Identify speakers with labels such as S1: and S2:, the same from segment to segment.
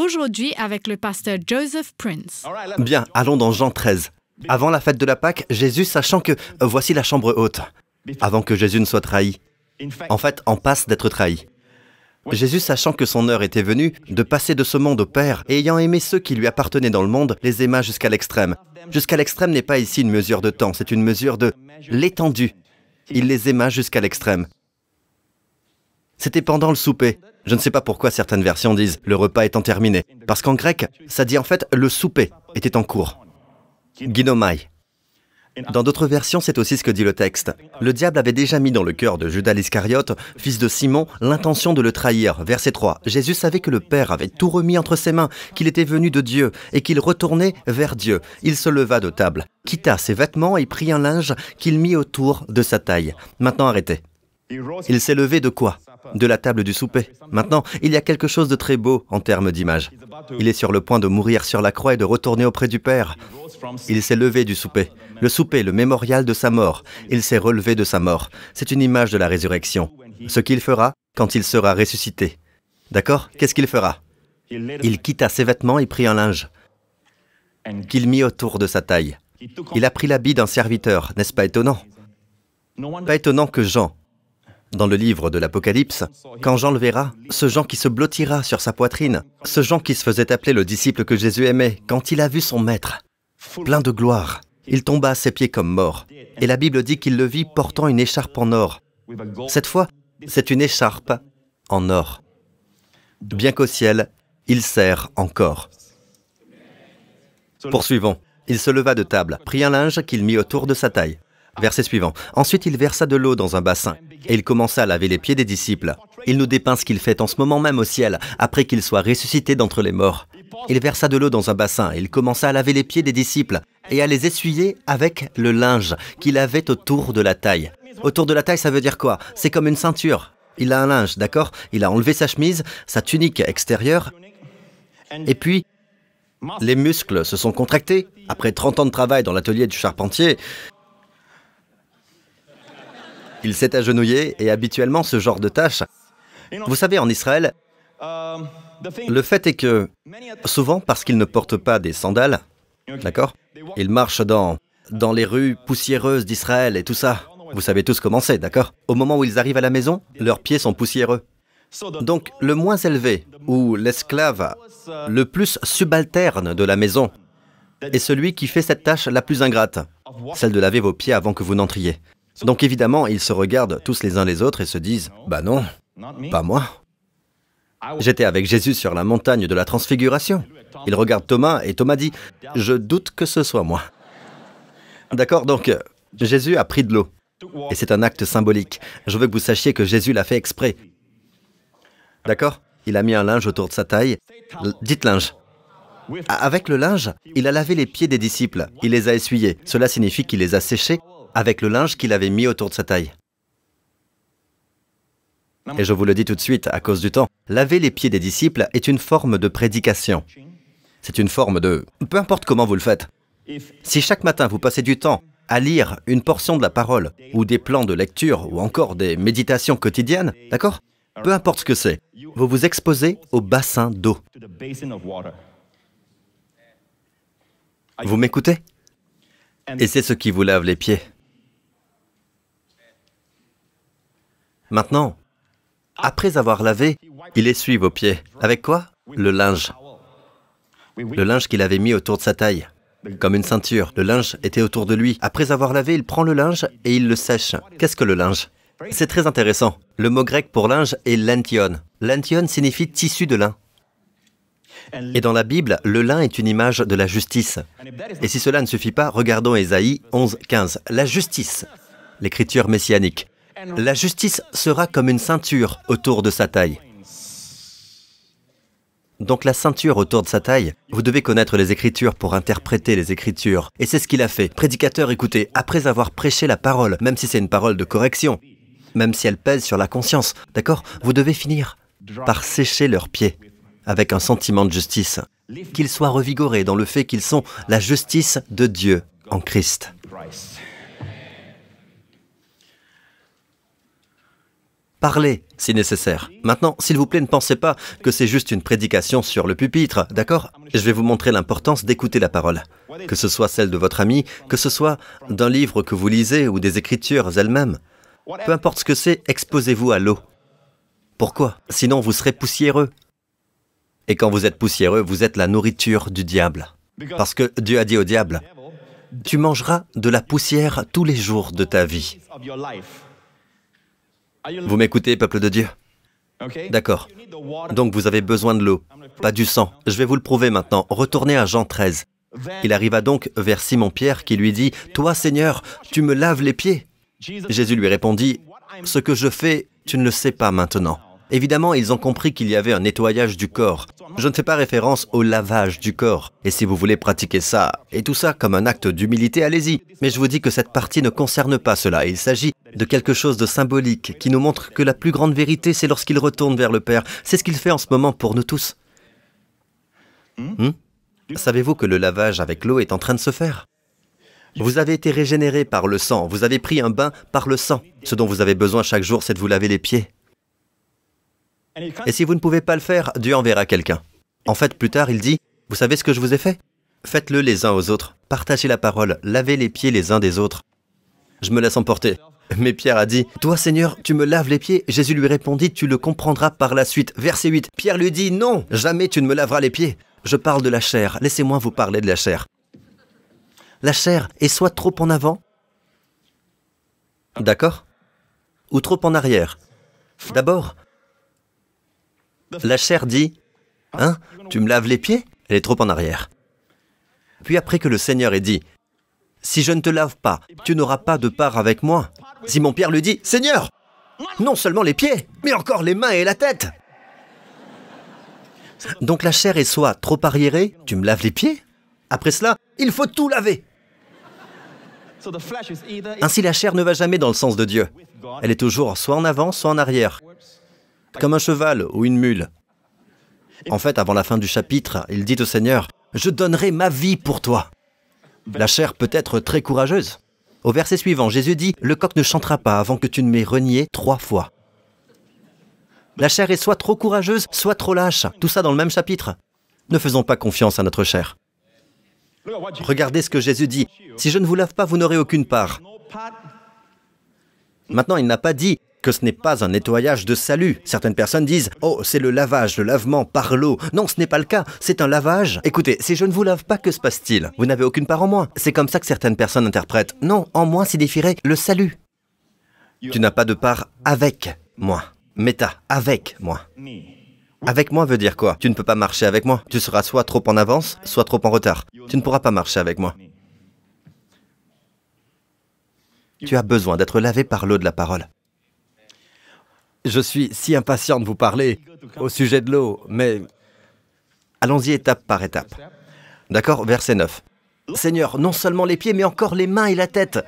S1: aujourd'hui avec le pasteur Joseph Prince. Bien, allons dans Jean 13. Avant la fête de la Pâque, Jésus sachant que euh, voici la chambre haute, avant que Jésus ne soit trahi. En fait, en passe d'être trahi. Jésus, sachant que son heure était venue de passer de ce monde au Père, ayant aimé ceux qui lui appartenaient dans le monde, les aima jusqu'à l'extrême. Jusqu'à l'extrême n'est pas ici une mesure de temps, c'est une mesure de l'étendue. Il les aima jusqu'à l'extrême. C'était pendant le souper. Je ne sais pas pourquoi certaines versions disent le repas étant terminé, parce qu'en grec, ça dit en fait le souper était en cours. Ginomai. Dans d'autres versions, c'est aussi ce que dit le texte. Le diable avait déjà mis dans le cœur de Judas l'Iscariote, fils de Simon, l'intention de le trahir. Verset 3. Jésus savait que le Père avait tout remis entre ses mains, qu'il était venu de Dieu et qu'il retournait vers Dieu. Il se leva de table, quitta ses vêtements et prit un linge qu'il mit autour de sa taille. Maintenant arrêtez. Il s'est levé de quoi de la table du souper. Maintenant, il y a quelque chose de très beau en termes d'image. Il est sur le point de mourir sur la croix et de retourner auprès du Père. Il s'est levé du souper. Le souper, le mémorial de sa mort. Il s'est relevé de sa mort. C'est une image de la résurrection. Ce qu'il fera quand il sera ressuscité. D'accord Qu'est-ce qu'il fera Il quitta ses vêtements et prit un linge qu'il mit autour de sa taille. Il a pris l'habit d'un serviteur, n'est-ce pas étonnant Pas étonnant que Jean, dans le livre de l'Apocalypse, quand Jean le verra, ce Jean qui se blottira sur sa poitrine, ce Jean qui se faisait appeler le disciple que Jésus aimait, quand il a vu son Maître, plein de gloire, il tomba à ses pieds comme mort. Et la Bible dit qu'il le vit portant une écharpe en or. Cette fois, c'est une écharpe en or. Bien qu'au ciel, il sert encore. Poursuivons. Il se leva de table, prit un linge qu'il mit autour de sa taille. Verset suivant. Ensuite, il versa de l'eau dans un bassin et il commença à laver les pieds des disciples. Il nous dépeint ce qu'il fait en ce moment même au ciel, après qu'il soit ressuscité d'entre les morts. Il versa de l'eau dans un bassin et il commença à laver les pieds des disciples et à les essuyer avec le linge qu'il avait autour de la taille. Autour de la taille, ça veut dire quoi C'est comme une ceinture. Il a un linge, d'accord Il a enlevé sa chemise, sa tunique extérieure, et puis les muscles se sont contractés. Après 30 ans de travail dans l'atelier du charpentier, il s'est agenouillé et habituellement ce genre de tâche. Vous savez, en Israël, le fait est que, souvent parce qu'ils ne portent pas des sandales, d'accord Ils marchent dans, dans les rues poussiéreuses d'Israël et tout ça. Vous savez tous comment c'est, d'accord Au moment où ils arrivent à la maison, leurs pieds sont poussiéreux. Donc le moins élevé, ou l'esclave le plus subalterne de la maison, est celui qui fait cette tâche la plus ingrate, celle de laver vos pieds avant que vous n'entriez. Donc évidemment, ils se regardent tous les uns les autres et se disent, bah non, pas moi. J'étais avec Jésus sur la montagne de la transfiguration. Il regarde Thomas et Thomas dit, je doute que ce soit moi. D'accord, donc euh, Jésus a pris de l'eau. Et c'est un acte symbolique. Je veux que vous sachiez que Jésus l'a fait exprès. D'accord Il a mis un linge autour de sa taille. dites linge. Avec le linge, il a lavé les pieds des disciples. Il les a essuyés. Cela signifie qu'il les a séchés avec le linge qu'il avait mis autour de sa taille. Et je vous le dis tout de suite, à cause du temps, laver les pieds des disciples est une forme de prédication. C'est une forme de... Peu importe comment vous le faites. Si chaque matin vous passez du temps à lire une portion de la parole, ou des plans de lecture, ou encore des méditations quotidiennes, d'accord Peu importe ce que c'est, vous vous exposez au bassin d'eau. Vous m'écoutez Et c'est ce qui vous lave les pieds. Maintenant, après avoir lavé, il essuie vos pieds. Avec quoi Le linge. Le linge qu'il avait mis autour de sa taille. Comme une ceinture. Le linge était autour de lui. Après avoir lavé, il prend le linge et il le sèche. Qu'est-ce que le linge C'est très intéressant. Le mot grec pour linge est lantion. Lantion signifie tissu de lin. Et dans la Bible, le lin est une image de la justice. Et si cela ne suffit pas, regardons Ésaïe 11, 15. La justice, l'écriture messianique la justice sera comme une ceinture autour de sa taille. Donc la ceinture autour de sa taille, vous devez connaître les Écritures pour interpréter les Écritures. Et c'est ce qu'il a fait. Prédicateur, écoutez, après avoir prêché la parole, même si c'est une parole de correction, même si elle pèse sur la conscience, d'accord Vous devez finir par sécher leurs pieds avec un sentiment de justice, qu'ils soient revigorés dans le fait qu'ils sont la justice de Dieu en Christ. Parlez si nécessaire. Maintenant, s'il vous plaît, ne pensez pas que c'est juste une prédication sur le pupitre, d'accord Je vais vous montrer l'importance d'écouter la parole, que ce soit celle de votre ami, que ce soit d'un livre que vous lisez ou des écritures elles-mêmes. Peu importe ce que c'est, exposez-vous à l'eau. Pourquoi Sinon, vous serez poussiéreux. Et quand vous êtes poussiéreux, vous êtes la nourriture du diable. Parce que Dieu a dit au diable, tu mangeras de la poussière tous les jours de ta vie. Vous m'écoutez, peuple de Dieu D'accord. Donc vous avez besoin de l'eau, pas du sang. Je vais vous le prouver maintenant. Retournez à Jean 13. Il arriva donc vers Simon-Pierre qui lui dit, Toi Seigneur, tu me laves les pieds. Jésus lui répondit, Ce que je fais, tu ne le sais pas maintenant, Évidemment, ils ont compris qu'il y avait un nettoyage du corps. Je ne fais pas référence au lavage du corps. Et si vous voulez pratiquer ça, et tout ça comme un acte d'humilité, allez-y. Mais je vous dis que cette partie ne concerne pas cela. Il s'agit de quelque chose de symbolique qui nous montre que la plus grande vérité, c'est lorsqu'il retourne vers le Père. C'est ce qu'il fait en ce moment pour nous tous. Hmm? Hmm? Savez-vous que le lavage avec l'eau est en train de se faire vous avez été régénéré par le sang, vous avez pris un bain par le sang. Ce dont vous avez besoin chaque jour, c'est de vous laver les pieds. Et si vous ne pouvez pas le faire, Dieu enverra quelqu'un. En fait, plus tard, il dit, vous savez ce que je vous ai fait Faites-le les uns aux autres, partagez la parole, lavez les pieds les uns des autres. Je me laisse emporter. Mais Pierre a dit, Toi Seigneur, tu me laves les pieds Jésus lui répondit, Tu le comprendras par la suite. Verset 8. Pierre lui dit, Non, jamais tu ne me laveras les pieds. Je parle de la chair, laissez-moi vous parler de la chair. La chair est soit trop en avant, d'accord, ou trop en arrière. D'abord, la chair dit Hein Tu me laves les pieds Elle est trop en arrière. Puis après que le Seigneur ait dit Si je ne te lave pas, tu n'auras pas de part avec moi. Si mon Pierre lui dit Seigneur Non seulement les pieds, mais encore les mains et la tête Donc la chair est soit trop arriérée, tu me laves les pieds Après cela, il faut tout laver ainsi, la chair ne va jamais dans le sens de Dieu. Elle est toujours soit en avant, soit en arrière comme un cheval ou une mule. En fait, avant la fin du chapitre, il dit au Seigneur, Je donnerai ma vie pour toi. La chair peut être très courageuse. Au verset suivant, Jésus dit, Le coq ne chantera pas avant que tu ne m'aies renié trois fois. La chair est soit trop courageuse, soit trop lâche. Tout ça dans le même chapitre. Ne faisons pas confiance à notre chair. Regardez ce que Jésus dit. Si je ne vous lave pas, vous n'aurez aucune part. Maintenant, il n'a pas dit que ce n'est pas un nettoyage de salut. Certaines personnes disent Oh, c'est le lavage, le lavement par l'eau. Non, ce n'est pas le cas, c'est un lavage. Écoutez, si je ne vous lave pas, que se passe-t-il Vous n'avez aucune part en moi. C'est comme ça que certaines personnes interprètent Non, en moi signifierait le salut. Tu n'as pas de part avec moi. Meta, avec moi. Avec moi veut dire quoi Tu ne peux pas marcher avec moi. Tu seras soit trop en avance, soit trop en retard. Tu ne pourras pas marcher avec moi. Tu as besoin d'être lavé par l'eau de la parole. Je suis si impatient de vous parler au sujet de l'eau, mais allons-y étape par étape. D'accord Verset 9. Seigneur, non seulement les pieds, mais encore les mains et la tête.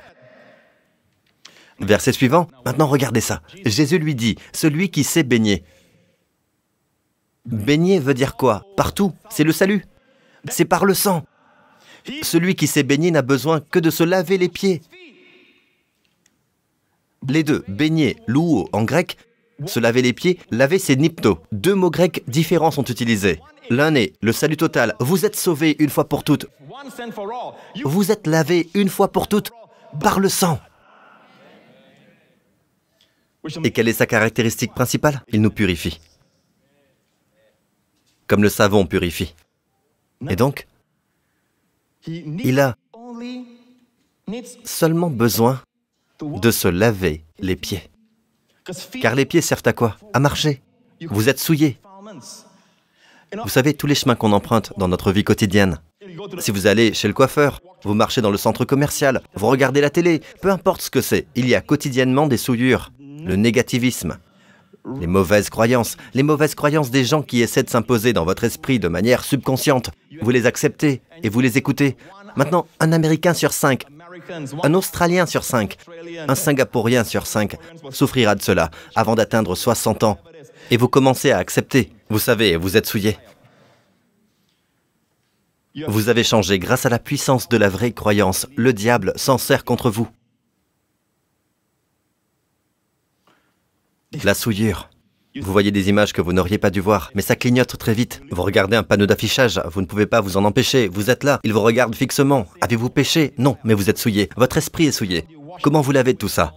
S1: Verset suivant. Maintenant, regardez ça. Jésus lui dit, celui qui sait baigner. Baigner veut dire quoi Partout. C'est le salut. C'est par le sang. Celui qui s'est baigné n'a besoin que de se laver les pieds. Les deux, baigner, louo en grec, se laver les pieds, laver ses nipto. Deux mots grecs différents sont utilisés. L'un est le salut total, vous êtes sauvé une fois pour toutes. Vous êtes lavé une fois pour toutes par le sang. Et quelle est sa caractéristique principale Il nous purifie. Comme le savon purifie. Et donc, il a seulement besoin de se laver les pieds. Car les pieds servent à quoi À marcher. Vous êtes souillé. Vous savez, tous les chemins qu'on emprunte dans notre vie quotidienne. Si vous allez chez le coiffeur, vous marchez dans le centre commercial, vous regardez la télé, peu importe ce que c'est, il y a quotidiennement des souillures, le négativisme, les mauvaises croyances, les mauvaises croyances des gens qui essaient de s'imposer dans votre esprit de manière subconsciente. Vous les acceptez et vous les écoutez. Maintenant, un Américain sur cinq un Australien sur cinq, un Singapourien sur cinq souffrira de cela avant d'atteindre 60 ans. Et vous commencez à accepter. Vous savez, vous êtes souillé. Vous avez changé grâce à la puissance de la vraie croyance. Le diable s'en sert contre vous. La souillure. Vous voyez des images que vous n'auriez pas dû voir, mais ça clignote très vite. Vous regardez un panneau d'affichage, vous ne pouvez pas vous en empêcher, vous êtes là, il vous regarde fixement. Avez-vous péché Non, mais vous êtes souillé, votre esprit est souillé. Comment vous lavez tout ça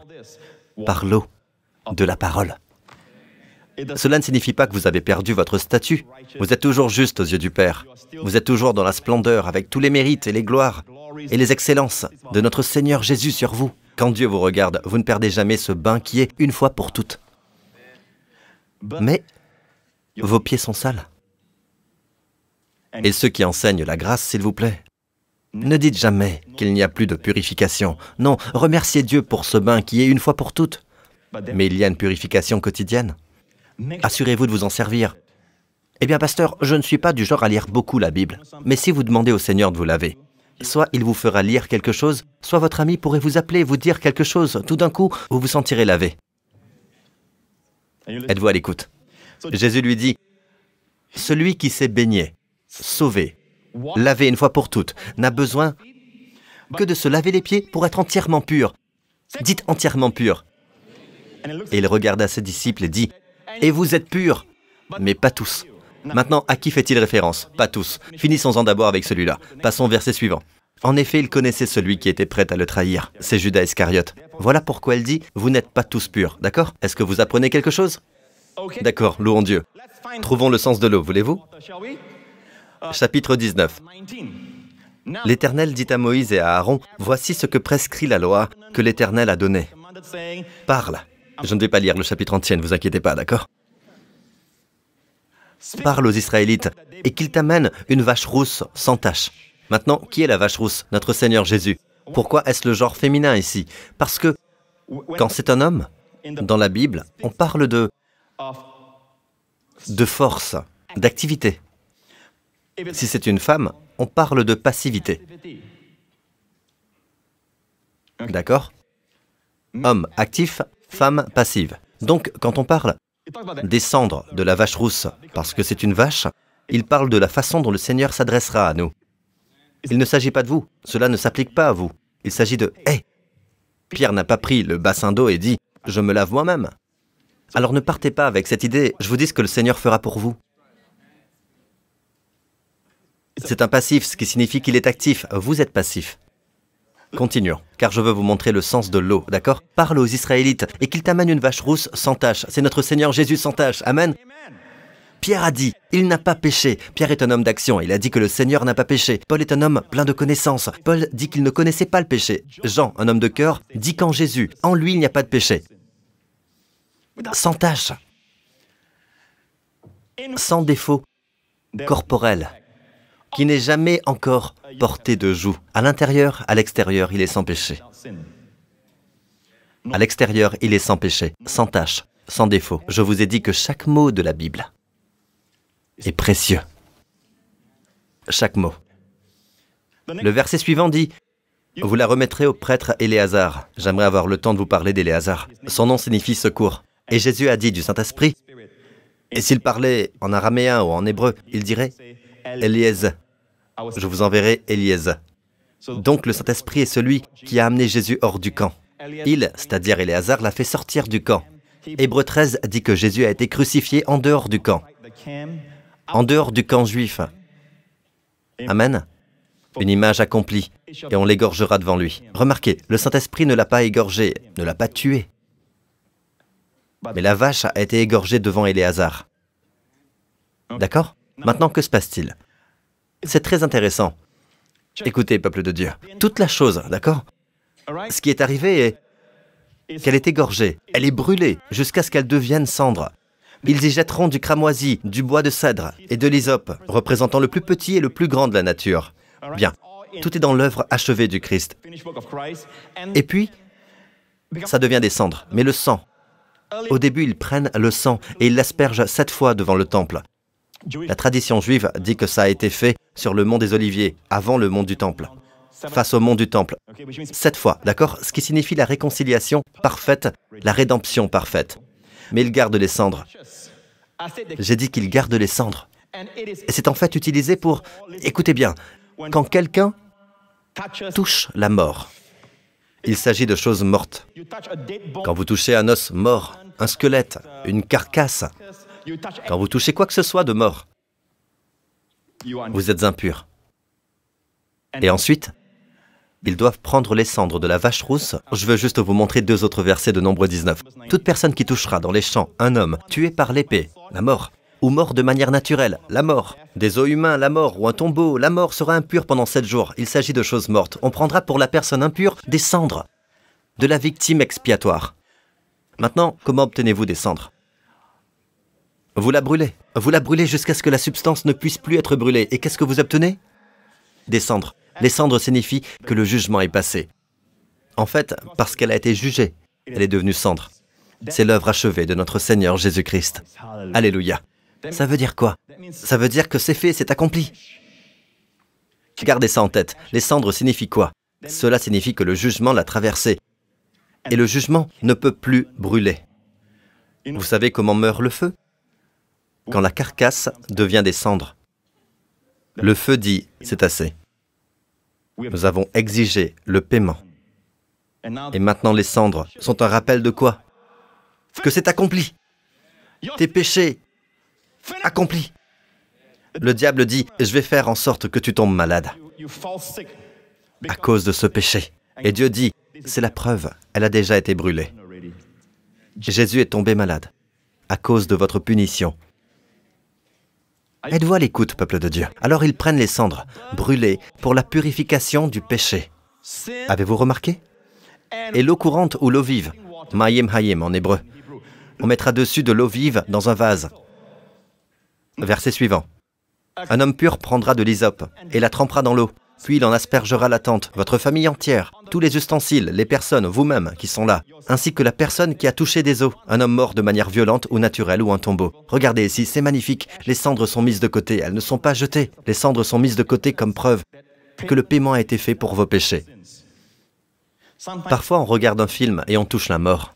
S1: Par l'eau, de la parole. Cela ne signifie pas que vous avez perdu votre statut. Vous êtes toujours juste aux yeux du Père. Vous êtes toujours dans la splendeur avec tous les mérites et les gloires et les excellences de notre Seigneur Jésus sur vous. Quand Dieu vous regarde, vous ne perdez jamais ce bain qui est une fois pour toutes mais vos pieds sont sales. Et ceux qui enseignent la grâce, s'il vous plaît, ne dites jamais qu'il n'y a plus de purification. Non, remerciez Dieu pour ce bain qui est une fois pour toutes. Mais il y a une purification quotidienne. Assurez-vous de vous en servir. Eh bien, pasteur, je ne suis pas du genre à lire beaucoup la Bible. Mais si vous demandez au Seigneur de vous laver, soit il vous fera lire quelque chose, soit votre ami pourrait vous appeler, vous dire quelque chose. Tout d'un coup, vous vous sentirez lavé. Êtes-vous à l'écoute Jésus lui dit, Celui qui s'est baigné, sauvé, lavé une fois pour toutes, n'a besoin que de se laver les pieds pour être entièrement pur. Dites entièrement pur. Et il regarda ses disciples et dit, Et vous êtes purs, mais pas tous. Maintenant, à qui fait-il référence Pas tous. Finissons-en d'abord avec celui-là. Passons au verset suivant. En effet, il connaissait celui qui était prêt à le trahir, c'est Judas Iscariote. Voilà pourquoi elle dit Vous n'êtes pas tous purs, d'accord Est-ce que vous apprenez quelque chose D'accord, louons Dieu. Trouvons le sens de l'eau, voulez-vous uh, Chapitre 19. L'Éternel dit à Moïse et à Aaron, Voici ce que prescrit la loi que l'Éternel a donnée. Parle. Je ne vais pas lire le chapitre entier, ne vous inquiétez pas, d'accord Parle aux Israélites et qu'ils t'amènent une vache rousse sans tache. Maintenant, qui est la vache rousse, notre Seigneur Jésus Pourquoi est-ce le genre féminin ici Parce que quand c'est un homme, dans la Bible, on parle de, de force, d'activité. Si c'est une femme, on parle de passivité. D'accord Homme actif, femme passive. Donc, quand on parle des cendres de la vache rousse, parce que c'est une vache, il parle de la façon dont le Seigneur s'adressera à nous. Il ne s'agit pas de vous. Cela ne s'applique pas à vous. Il s'agit de Hé Pierre n'a pas pris le bassin d'eau et dit Je me lave moi-même. Alors ne partez pas avec cette idée Je vous dis ce que le Seigneur fera pour vous. C'est un passif, ce qui signifie qu'il est actif. Vous êtes passif. Continuons, car je veux vous montrer le sens de l'eau, d'accord Parle aux Israélites et qu'ils t'amènent une vache rousse sans tache. C'est notre Seigneur Jésus sans tache. Amen. Pierre a dit, il n'a pas péché. Pierre est un homme d'action, il a dit que le Seigneur n'a pas péché. Paul est un homme plein de connaissances. Paul dit qu'il ne connaissait pas le péché. Jean, un homme de cœur, dit qu'en Jésus, en lui, il n'y a pas de péché. Sans tâche, sans défaut corporel, qui n'est jamais encore porté de joue. À l'intérieur, à l'extérieur, il est sans péché. À l'extérieur, il est sans péché, sans tâche, sans défaut. Je vous ai dit que chaque mot de la Bible est précieux. Chaque mot. Le verset suivant dit Vous la remettrez au prêtre Éléazar. J'aimerais avoir le temps de vous parler d'Éléazar. Son nom signifie secours. Et Jésus a dit du Saint-Esprit Et s'il parlait en araméen ou en hébreu, il dirait Elieze. »« Je vous enverrai Elieze. » Donc le Saint-Esprit est celui qui a amené Jésus hors du camp. Il, c'est-à-dire Éléazar, l'a fait sortir du camp. Hébreu 13 dit que Jésus a été crucifié en dehors du camp en dehors du camp juif. Amen. Une image accomplie, et on l'égorgera devant lui. Remarquez, le Saint-Esprit ne l'a pas égorgé, ne l'a pas tué. Mais la vache a été égorgée devant Éléazar. D'accord Maintenant, que se passe-t-il C'est très intéressant. Écoutez, peuple de Dieu, toute la chose, d'accord Ce qui est arrivé est qu'elle est égorgée, elle est brûlée, jusqu'à ce qu'elle devienne cendre. Ils y jetteront du cramoisi, du bois de cèdre et de l'hysope, représentant le plus petit et le plus grand de la nature. Bien, tout est dans l'œuvre achevée du Christ. Et puis, ça devient des cendres, mais le sang. Au début, ils prennent le sang et ils l'aspergent sept fois devant le temple. La tradition juive dit que ça a été fait sur le mont des Oliviers, avant le mont du temple, face au mont du temple. Sept fois, d'accord Ce qui signifie la réconciliation parfaite, la rédemption parfaite mais il garde les cendres. J'ai dit qu'il garde les cendres. Et c'est en fait utilisé pour, écoutez bien, quand quelqu'un touche la mort, il s'agit de choses mortes. Quand vous touchez un os mort, un squelette, une carcasse, quand vous touchez quoi que ce soit de mort, vous êtes impur. Et ensuite, ils doivent prendre les cendres de la vache rousse. Je veux juste vous montrer deux autres versets de Nombre 19. Toute personne qui touchera dans les champs un homme tué par l'épée, la mort, ou mort de manière naturelle, la mort. Des os humains, la mort, ou un tombeau, la mort sera impure pendant sept jours. Il s'agit de choses mortes. On prendra pour la personne impure des cendres de la victime expiatoire. Maintenant, comment obtenez-vous des cendres Vous la brûlez. Vous la brûlez jusqu'à ce que la substance ne puisse plus être brûlée. Et qu'est-ce que vous obtenez Des cendres. Les cendres signifient que le jugement est passé. En fait, parce qu'elle a été jugée, elle est devenue cendre. C'est l'œuvre achevée de notre Seigneur Jésus-Christ. Alléluia. Ça veut dire quoi Ça veut dire que c'est fait, c'est accompli. Gardez ça en tête. Les cendres signifient quoi Cela signifie que le jugement l'a traversée. Et le jugement ne peut plus brûler. Vous savez comment meurt le feu Quand la carcasse devient des cendres. Le feu dit, c'est assez. Nous avons exigé le paiement. Et maintenant les cendres sont un rappel de quoi Que c'est accompli. Tes péchés accomplis. Le diable dit, je vais faire en sorte que tu tombes malade à cause de ce péché. Et Dieu dit, c'est la preuve, elle a déjà été brûlée. Jésus est tombé malade à cause de votre punition. Êtes-vous à l'écoute, peuple de Dieu Alors ils prennent les cendres, brûlées, pour la purification du péché. Avez-vous remarqué Et l'eau courante ou l'eau vive, mayim hayim en hébreu, on mettra dessus de l'eau vive dans un vase. Verset suivant. Un homme pur prendra de l'hysope et la trempera dans l'eau. Puis il en aspergera la tente, votre famille entière, tous les ustensiles, les personnes, vous-même qui sont là, ainsi que la personne qui a touché des os, un homme mort de manière violente ou naturelle ou un tombeau. Regardez ici, c'est magnifique, les cendres sont mises de côté, elles ne sont pas jetées, les cendres sont mises de côté comme preuve que le paiement a été fait pour vos péchés. Parfois on regarde un film et on touche la mort.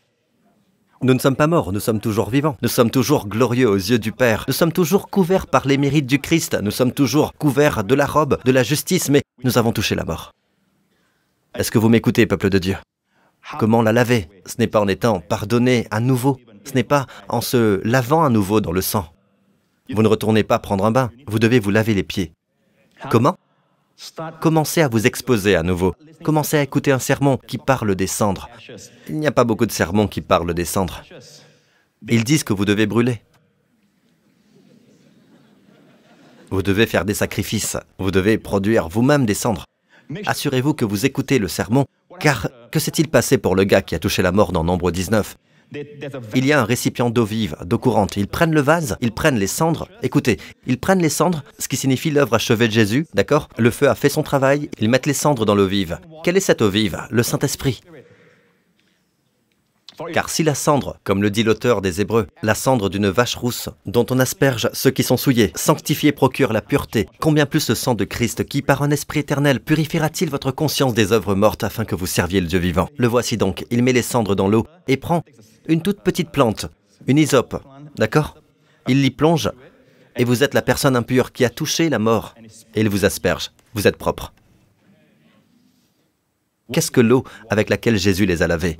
S1: Nous ne sommes pas morts, nous sommes toujours vivants. Nous sommes toujours glorieux aux yeux du Père. Nous sommes toujours couverts par les mérites du Christ. Nous sommes toujours couverts de la robe, de la justice, mais nous avons touché la mort. Est-ce que vous m'écoutez, peuple de Dieu Comment la laver Ce n'est pas en étant pardonné à nouveau. Ce n'est pas en se lavant à nouveau dans le sang. Vous ne retournez pas prendre un bain. Vous devez vous laver les pieds. Comment Commencez à vous exposer à nouveau. Commencez à écouter un sermon qui parle des cendres. Il n'y a pas beaucoup de sermons qui parlent des cendres. Ils disent que vous devez brûler. Vous devez faire des sacrifices. Vous devez produire vous-même des cendres. Assurez-vous que vous écoutez le sermon, car que s'est-il passé pour le gars qui a touché la mort dans Nombre 19 il y a un récipient d'eau vive, d'eau courante. Ils prennent le vase, ils prennent les cendres. Écoutez, ils prennent les cendres, ce qui signifie l'œuvre achevée de Jésus, d'accord Le feu a fait son travail, ils mettent les cendres dans l'eau vive. Quelle est cette eau vive Le Saint-Esprit. Car si la cendre, comme le dit l'auteur des Hébreux, la cendre d'une vache rousse, dont on asperge ceux qui sont souillés, sanctifié procure la pureté, combien plus le sang de Christ qui, par un esprit éternel, purifiera-t-il votre conscience des œuvres mortes afin que vous serviez le Dieu vivant Le voici donc, il met les cendres dans l'eau et prend une toute petite plante, une isope, d'accord Il l'y plonge et vous êtes la personne impure qui a touché la mort et il vous asperge, vous êtes propre. Qu'est-ce que l'eau avec laquelle Jésus les a lavés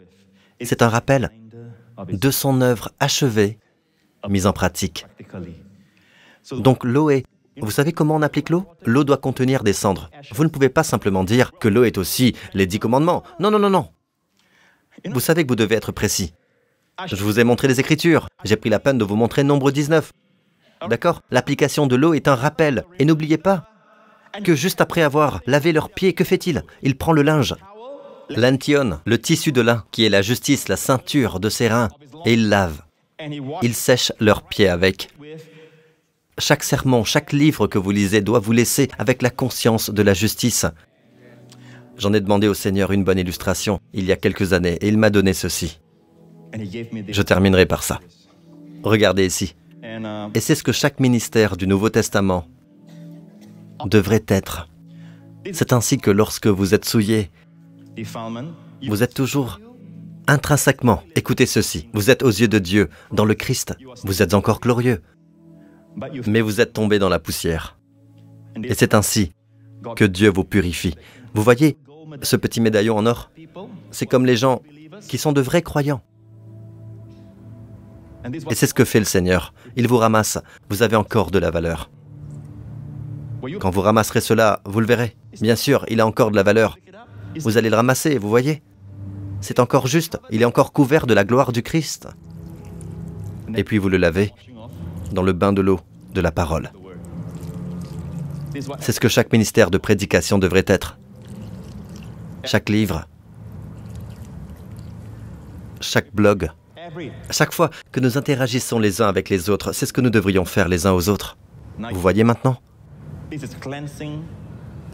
S1: c'est un rappel de son œuvre achevée, mise en pratique. Donc l'eau est... Vous savez comment on applique l'eau L'eau doit contenir des cendres. Vous ne pouvez pas simplement dire que l'eau est aussi les dix commandements. Non, non, non, non. Vous savez que vous devez être précis. Je vous ai montré les Écritures. J'ai pris la peine de vous montrer nombre 19. D'accord L'application de l'eau est un rappel. Et n'oubliez pas que juste après avoir lavé leurs pieds, que fait-il Il prend le linge l'antion, le tissu de lin, qui est la justice, la ceinture de ses reins, et ils lave, Ils sèchent leurs pieds avec. Chaque serment, chaque livre que vous lisez doit vous laisser avec la conscience de la justice. J'en ai demandé au Seigneur une bonne illustration il y a quelques années et il m'a donné ceci. Je terminerai par ça. Regardez ici. Et c'est ce que chaque ministère du Nouveau Testament devrait être. C'est ainsi que lorsque vous êtes souillé, vous êtes toujours intrinsèquement, écoutez ceci, vous êtes aux yeux de Dieu, dans le Christ, vous êtes encore glorieux, mais vous êtes tombé dans la poussière. Et c'est ainsi que Dieu vous purifie. Vous voyez ce petit médaillon en or C'est comme les gens qui sont de vrais croyants. Et c'est ce que fait le Seigneur. Il vous ramasse. Vous avez encore de la valeur. Quand vous ramasserez cela, vous le verrez. Bien sûr, il a encore de la valeur. Vous allez le ramasser, vous voyez C'est encore juste, il est encore couvert de la gloire du Christ. Et puis vous le lavez dans le bain de l'eau de la parole. C'est ce que chaque ministère de prédication devrait être. Chaque livre, chaque blog, chaque fois que nous interagissons les uns avec les autres, c'est ce que nous devrions faire les uns aux autres. Vous voyez maintenant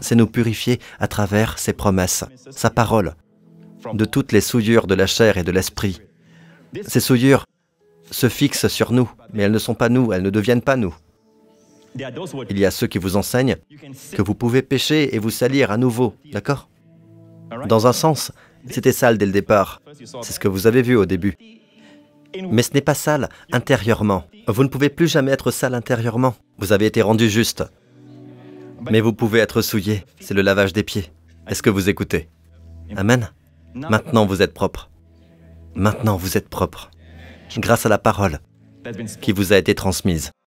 S1: c'est nous purifier à travers ses promesses, sa parole, de toutes les souillures de la chair et de l'esprit. Ces souillures se fixent sur nous, mais elles ne sont pas nous, elles ne deviennent pas nous. Il y a ceux qui vous enseignent que vous pouvez pécher et vous salir à nouveau, d'accord Dans un sens, c'était sale dès le départ. C'est ce que vous avez vu au début. Mais ce n'est pas sale intérieurement. Vous ne pouvez plus jamais être sale intérieurement. Vous avez été rendu juste. Mais vous pouvez être souillé, c'est le lavage des pieds. Est-ce que vous écoutez Amen. Maintenant vous êtes propre. Maintenant vous êtes propre. Grâce à la parole qui vous a été transmise.